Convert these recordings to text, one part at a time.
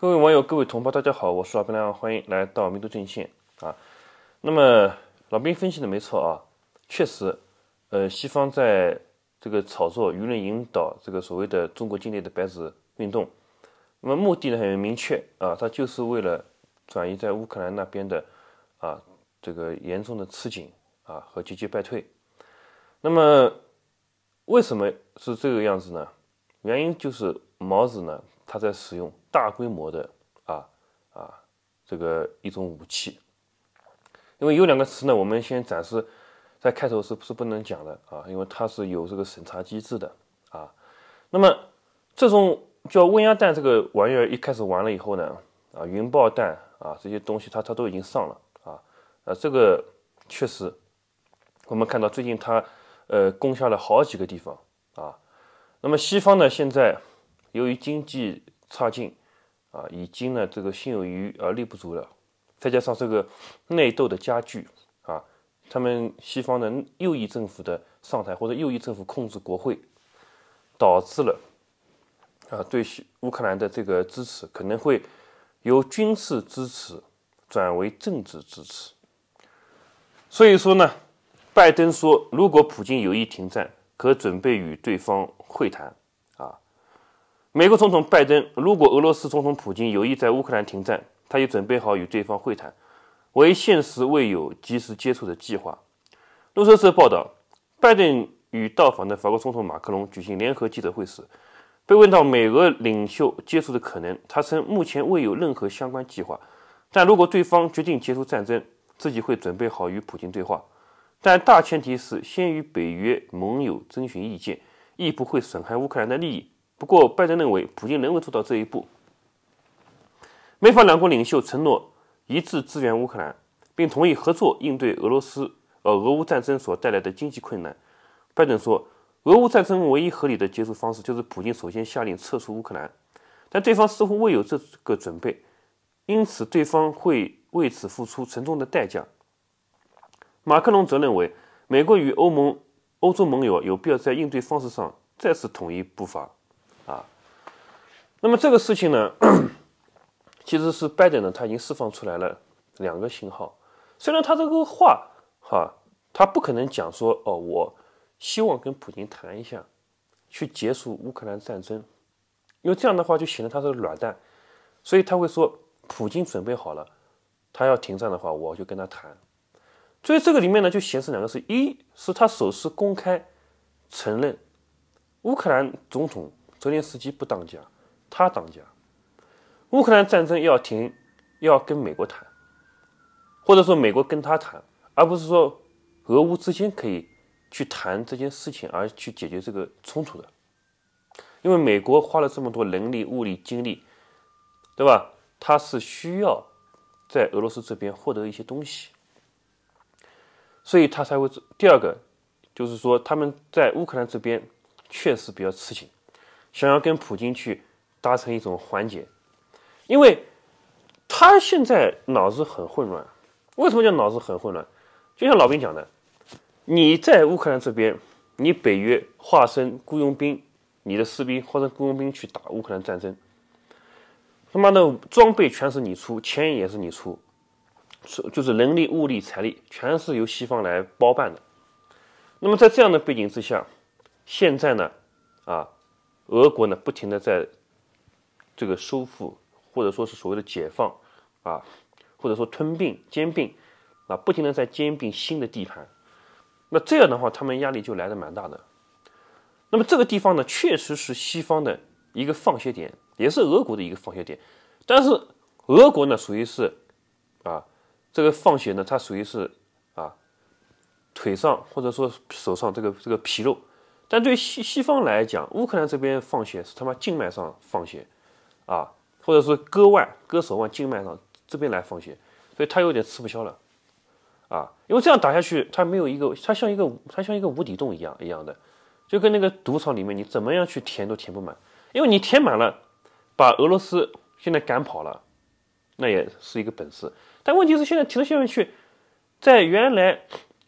各位网友，各位同胞，大家好，我是老兵亮，欢迎来到民族阵线啊。那么老兵分析的没错啊，确实，呃，西方在这个炒作、舆论引导这个所谓的中国境内的白纸运动，那么目的呢很明确啊，它就是为了转移在乌克兰那边的啊这个严重的吃紧啊和节节败退。那么为什么是这个样子呢？原因就是毛子呢，他在使用。大规模的啊啊，这个一种武器，因为有两个词呢，我们先展示在开头是不是不能讲的啊？因为它是有这个审查机制的啊。那么这种叫温压弹这个玩意儿，一开始完了以后呢，啊云爆弹啊这些东西，它它都已经上了啊。呃，这个确实我们看到最近它呃攻下了好几个地方啊。那么西方呢，现在由于经济差劲。啊，已经呢，这个心有余而力不足了。再加上这个内斗的加剧啊，他们西方的右翼政府的上台或者右翼政府控制国会，导致了啊对乌克兰的这个支持可能会由军事支持转为政治支持。所以说呢，拜登说，如果普京有意停战，可准备与对方会谈。美国总统拜登如果俄罗斯总统普京有意在乌克兰停战，他也准备好与对方会谈，为现实未有及时接触的计划。路透社报道，拜登与到访的法国总统马克龙举行联合记者会时，被问到美俄领袖接触的可能，他称目前未有任何相关计划，但如果对方决定结束战争，自己会准备好与普京对话，但大前提是先与北约盟友征询意见，亦不会损害乌克兰的利益。不过，拜登认为普京仍未做到这一步。美法两国领袖承诺一致支援乌克兰，并同意合作应对俄罗斯呃俄乌战争所带来的经济困难。拜登说：“俄乌战争唯一合理的结束方式就是普京首先下令撤出乌克兰，但对方似乎未有这个准备，因此对方会为此付出沉重的代价。”马克龙则认为，美国与欧盟欧洲盟友有必要在应对方式上再次统一步伐。那么这个事情呢，其实是拜登呢，他已经释放出来了两个信号。虽然他这个话哈，他不可能讲说哦，我希望跟普京谈一下，去结束乌克兰战争，因为这样的话就显得他是软蛋。所以他会说，普京准备好了，他要停战的话，我就跟他谈。所以这个里面呢，就显示两个事：一是他首次公开承认乌克兰总统泽连斯基不当家。他当家，乌克兰战争要停，要跟美国谈，或者说美国跟他谈，而不是说俄乌之间可以去谈这件事情而去解决这个冲突的，因为美国花了这么多人力、物力、精力，对吧？他是需要在俄罗斯这边获得一些东西，所以他才会。第二个就是说，他们在乌克兰这边确实比较痴情，想要跟普京去。达成一种缓解，因为他现在脑子很混乱。为什么叫脑子很混乱？就像老兵讲的，你在乌克兰这边，你北约化身雇佣兵，你的士兵化身雇佣兵去打乌克兰战争，他妈的装备全是你出，钱也是你出，出就是人力、物力、财力全是由西方来包办的。那么在这样的背景之下，现在呢，啊，俄国呢不停的在这个收复，或者说是所谓的解放，啊，或者说吞并、兼并，啊，不停的在兼并新的地盘，那这样的话，他们压力就来的蛮大的。那么这个地方呢，确实是西方的一个放血点，也是俄国的一个放血点。但是俄国呢，属于是，啊，这个放血呢，它属于是啊，腿上或者说手上这个这个皮肉，但对西西方来讲，乌克兰这边放血是他妈静脉上放血。啊，或者是割腕、割手腕、静脉上这边来放血，所以他有点吃不消了，啊，因为这样打下去，他没有一个，他像一个，他像一个无底洞一样一样的，就跟那个赌场里面你怎么样去填都填不满，因为你填满了，把俄罗斯现在赶跑了，那也是一个本事，但问题是现在提到下面去，在原来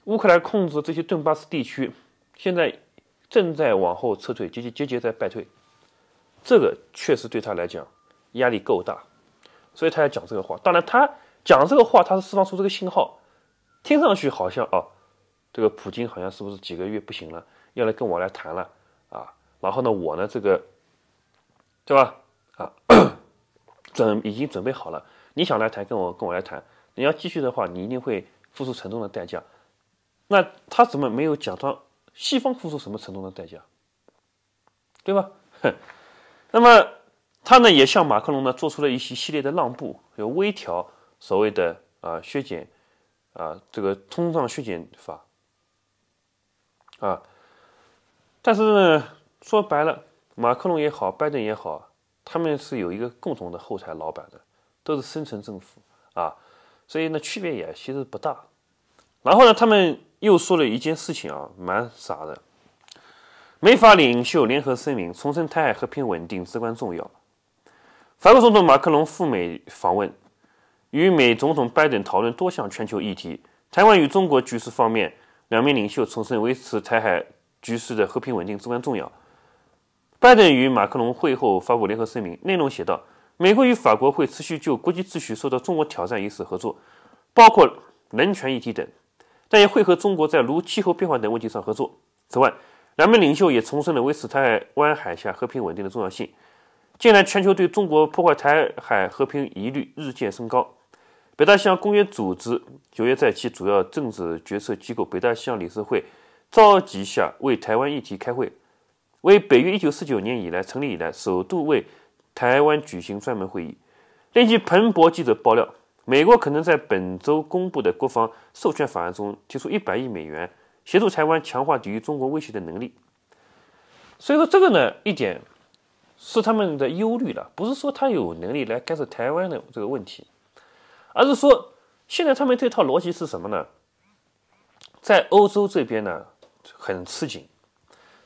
乌克兰控制这些顿巴斯地区，现在正在往后撤退，节节节节在败退。这个确实对他来讲压力够大，所以他要讲这个话。当然，他讲这个话，他是释放出这个信号，听上去好像啊，这个普京好像是不是几个月不行了，要来跟我来谈了啊？然后呢，我呢这个，对吧？啊，准已经准备好了。你想来谈，跟我跟我来谈。你要继续的话，你一定会付出沉重的代价。那他怎么没有假装西方付出什么沉重的代价？对吧？哼。那么他呢也向马克龙呢做出了一系列的让步，有微调，所谓的啊削减，啊这个通胀削减法，啊，但是呢说白了，马克龙也好，拜登也好，他们是有一个共同的后台老板的，都是深层政府啊，所以呢区别也其实不大。然后呢他们又说了一件事情啊，蛮傻的。美法领袖联合声明重申台海和平稳定至关重要。法国总统马克龙赴美访问，与美总统拜登讨论多项全球议题。台湾与中国局势方面，两名领袖重申维持台海局势的和平稳定至关重要。拜登与马克龙会后发布联合声明，内容写道：“美国与法国会持续就国际秩序受到中国挑战一事合作，包括人权议题等，但也会和中国在如气候变化等问题上合作。”此外，两名领袖也重申了维持台湾海峡和平稳定的重要性。近来，全球对中国破坏台海和平疑虑日渐升高。北大西洋公约组织九月在其主要政治决策机构北大西洋理事会召集下，为台湾议题开会，为北约一九四九年以来成立以来首度为台湾举行专门会议。另据彭博记者爆料，美国可能在本周公布的国防授权法案中提出一百亿美元。协助台湾强化抵御中国威胁的能力，所以说这个呢，一点是他们的忧虑了，不是说他有能力来干涉台湾的这个问题，而是说现在他们这套逻辑是什么呢？在欧洲这边呢很吃紧，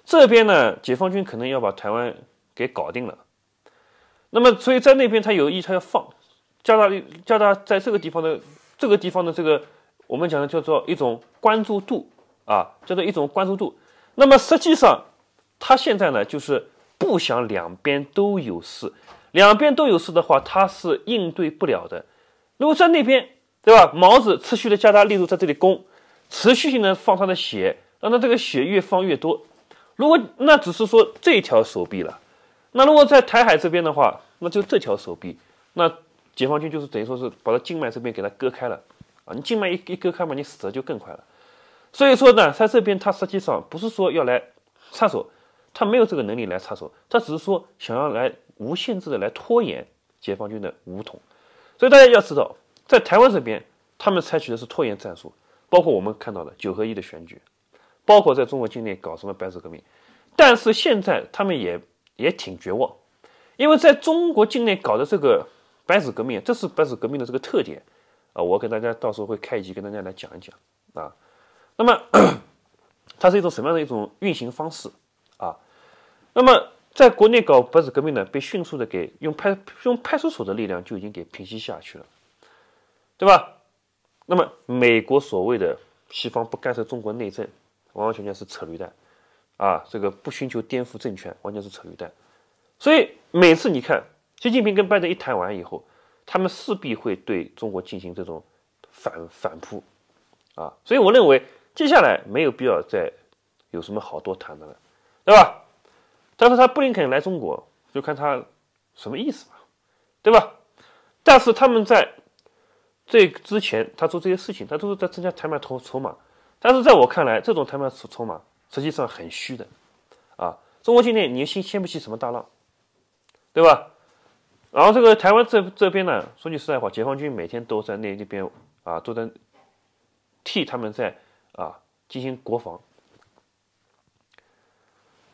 这边呢解放军可能要把台湾给搞定了，那么所以在那边他有意他要放，加大加大在这个地方的这个地方的这个我们讲的叫做一种关注度。啊，叫做一种关注度。那么实际上，他现在呢，就是不想两边都有事。两边都有事的话，他是应对不了的。如果在那边，对吧？毛子持续的加大力度在这里攻，持续性的放他的血，让他这个血越放越多。如果那只是说这条手臂了，那如果在台海这边的话，那就这条手臂。那解放军就是等于说是把他静脉这边给他割开了啊！你静脉一一割开嘛，你死的就更快了。所以说呢，在这边他实际上不是说要来插手，他没有这个能力来插手，他只是说想要来无限制的来拖延解放军的武统。所以大家要知道，在台湾这边，他们采取的是拖延战术，包括我们看到的九合一的选举，包括在中国境内搞什么白色革命。但是现在他们也也挺绝望，因为在中国境内搞的这个白纸革命，这是白纸革命的这个特点啊。我给大家到时候会开一集跟大家来讲一讲啊。那么，它是一种什么样的一种运行方式啊？那么，在国内搞白色革命呢，被迅速的给用派用派出所的力量就已经给平息下去了，对吧？那么，美国所谓的西方不干涉中国内政，完完全全是扯驴蛋啊！这个不寻求颠覆政权，完全是扯驴蛋。所以，每次你看习近平跟拜登一谈完以后，他们势必会对中国进行这种反反扑啊！所以，我认为。接下来没有必要再有什么好多谈的了，对吧？但是他布林肯来中国，就看他什么意思吧，对吧？但是他们在这之前，他做这些事情，他都是在增加谈判筹筹码。但是在我看来，这种谈判筹筹码实际上很虚的，啊，中国境内你掀掀不起什么大浪，对吧？然后这个台湾这这边呢，说句实在话，解放军每天都在那那边啊，都在替他们在。啊，进行国防。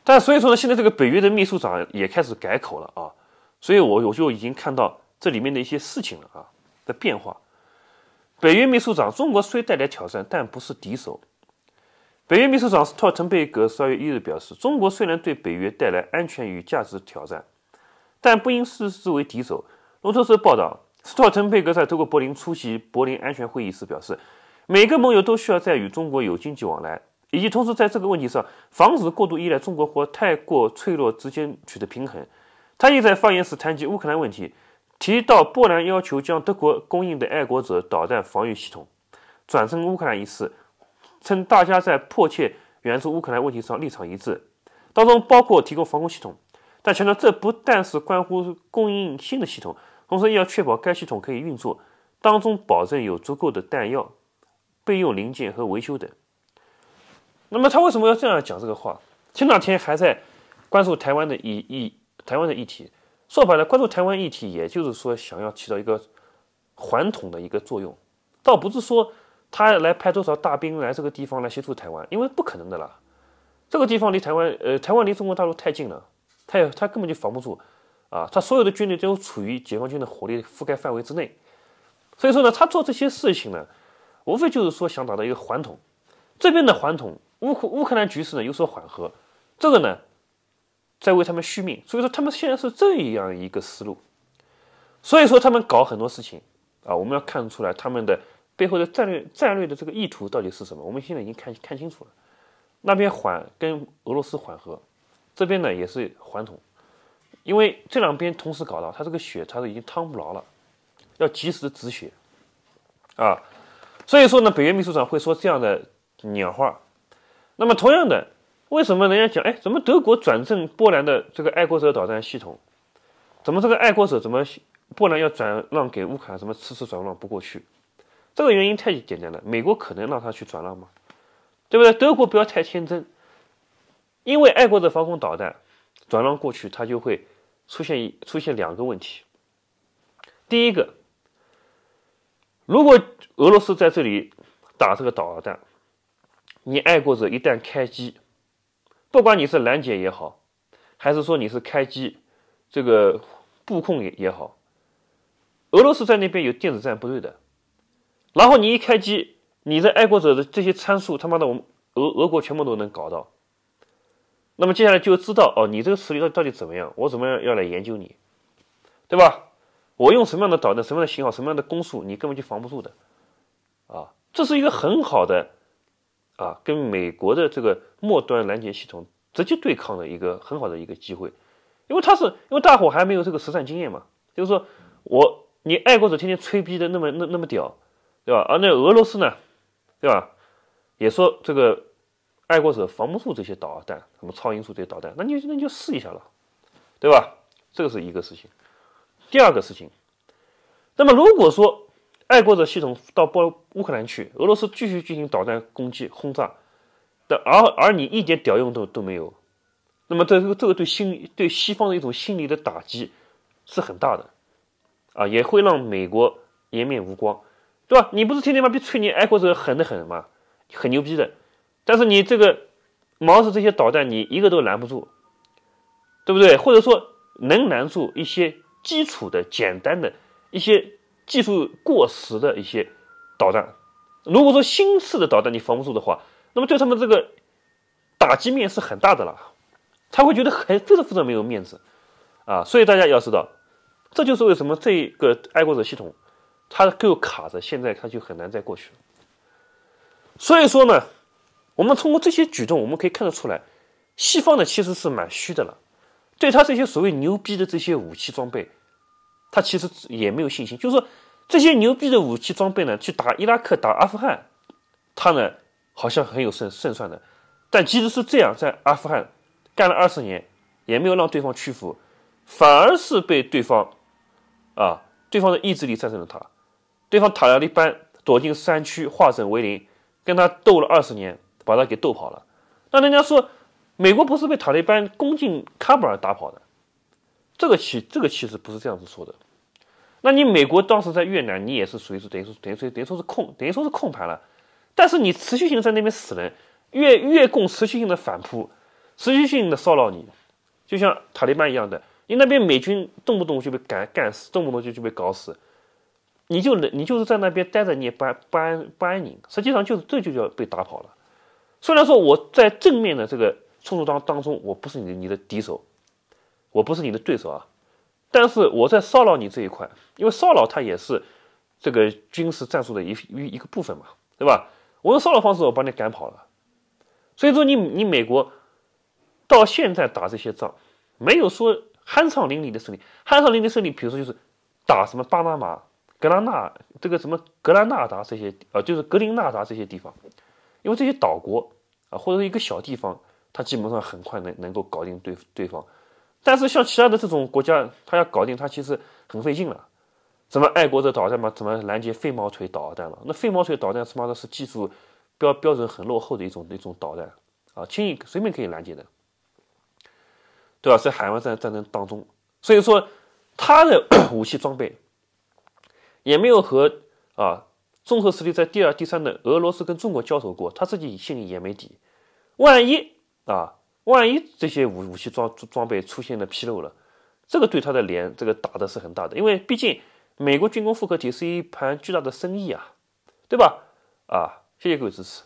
但所以说呢，现在这个北约的秘书长也开始改口了啊，所以我我就已经看到这里面的一些事情了啊，的变化。北约秘书长中国虽带来挑战，但不是敌手。北约秘书长斯托滕贝格十二月一日表示，中国虽然对北约带来安全与价值挑战，但不应视之为敌手。路透社报道，斯托滕贝格在德国柏林出席柏林安全会议时表示。每个盟友都需要在与中国有经济往来，以及同时在这个问题上防止过度依赖中国或太过脆弱之间取得平衡。他亦在发言时谈及乌克兰问题，提到波兰要求将德国供应的爱国者导弹防御系统转成乌克兰一事，称大家在迫切援助乌克兰问题上立场一致，当中包括提供防空系统，但强调这不但是关乎供应新的系统，同时要确保该系统可以运作，当中保证有足够的弹药。备用零件和维修等。那么他为什么要这样讲这个话？前两天还在关注台湾的议议台湾的议题。说白了，关注台湾议题，也就是说想要起到一个缓统的一个作用，倒不是说他来派多少大兵来这个地方来协助台湾，因为不可能的啦。这个地方离台湾，呃，台湾离中国大陆太近了，他也他根本就防不住啊！他所有的军队都处于解放军的火力覆盖范围之内。所以说呢，他做这些事情呢。无非就是说想打到一个缓统，这边的缓统乌克乌克兰局势呢有所缓和，这个呢在为他们续命，所以说他们现在是这样一个思路，所以说他们搞很多事情啊，我们要看出来他们的背后的战略战略的这个意图到底是什么。我们现在已经看看清楚了，那边缓跟俄罗斯缓和，这边呢也是缓统，因为这两边同时搞到他这个血，他都已经趟不牢了，要及时止血，啊。所以说呢，北约秘书长会说这样的鸟话。那么同样的，为什么人家讲，哎，怎么德国转正波兰的这个爱国者导弹系统？怎么这个爱国者怎么波兰要转让给乌克兰？什么迟迟转让不过去？这个原因太简单了，美国可能让他去转让吗？对不对？德国不要太天真，因为爱国者防空导弹转让过去，它就会出现出现两个问题。第一个。如果俄罗斯在这里打这个导弹，你爱国者一旦开机，不管你是拦截也好，还是说你是开机，这个布控也也好，俄罗斯在那边有电子战部队的，然后你一开机，你的爱国者的这些参数，他妈的，我们俄俄国全部都能搞到，那么接下来就知道哦，你这个实力到到底怎么样，我怎么样要来研究你，对吧？我用什么样的导弹，什么样的型号，什么样的攻速，你根本就防不住的，啊，这是一个很好的，啊，跟美国的这个末端拦截系统直接对抗的一个很好的一个机会，因为它是，因为大伙还没有这个实战经验嘛，就是说，我，你爱国者天天吹逼的那么那那么屌，对吧？而那俄罗斯呢，对吧？也说这个爱国者防不住这些导弹，什么超音速这些导弹，那你那你就试一下了，对吧？这个是一个事情。第二个事情，那么如果说爱国者系统到波乌克兰去，俄罗斯继续进行导弹攻击轰炸，的而而你一点屌用都都没有，那么这个这个对心对西方的一种心理的打击是很大的，啊，也会让美国颜面无光，对吧？你不是天天妈逼吹你爱国者狠的很嘛，很牛逼的，但是你这个毛子这些导弹，你一个都拦不住，对不对？或者说能拦住一些。基础的、简单的、一些技术过时的一些导弹，如果说新式的导弹你防不住的话，那么对他们这个打击面是很大的了，他会觉得很非常非常没有面子啊，所以大家要知道，这就是为什么这个爱国者系统它够卡着，现在它就很难再过去了。所以说呢，我们通过这些举动，我们可以看得出来，西方呢其实是蛮虚的了。对他这些所谓牛逼的这些武器装备，他其实也没有信心。就是说，这些牛逼的武器装备呢，去打伊拉克、打阿富汗，他呢好像很有胜胜算的。但即使是这样，在阿富汗干了二十年，也没有让对方屈服，反而是被对方啊，对方的意志力战胜了他。对方塔利班躲进山区，化整为零，跟他斗了二十年，把他给斗跑了。那人家说。美国不是被塔利班攻进喀布尔打跑的，这个其这个其实不是这样子说的。那你美国当时在越南，你也是属于是等于说等于说等于说是空等于说是空盘了，但是你持续性在那边死人，越越共持续性的反扑，持续性的骚扰你，就像塔利班一样的，你那边美军动不动就被干干死，动不动就就被搞死，你就你就是在那边待着你也不安不安不安宁，实际上就是这就叫被打跑了。虽然说我在正面的这个。冲突当当中，我不是你你的敌手，我不是你的对手啊！但是我在骚扰你这一块，因为骚扰它也是这个军事战术的一一一个部分嘛，对吧？我用骚扰方式，我把你赶跑了。所以说，你你美国到现在打这些仗，没有说酣畅淋漓的胜利。酣畅淋漓的胜利，比如说就是打什么巴拿马、格拉纳这个什么格兰纳达这些呃，就是格林纳达这些地方，因为这些岛国啊，或者一个小地方。他基本上很快能能够搞定对对方，但是像其他的这种国家，他要搞定他其实很费劲了。什么爱国的导弹嘛？怎么拦截飞毛腿导弹了？那飞毛腿导弹他妈的是技术标标准很落后的一种一种导弹啊，轻易随便可以拦截的，对吧？在海湾战战争当中，所以说他的 武器装备也没有和啊综合实力在第二、第三的俄罗斯跟中国交手过，他自己心里也没底，万一……啊，万一这些武武器装装备出现了纰漏了，这个对他的脸这个打的是很大的，因为毕竟美国军工复合体是一盘巨大的生意啊，对吧？啊，谢谢各位支持。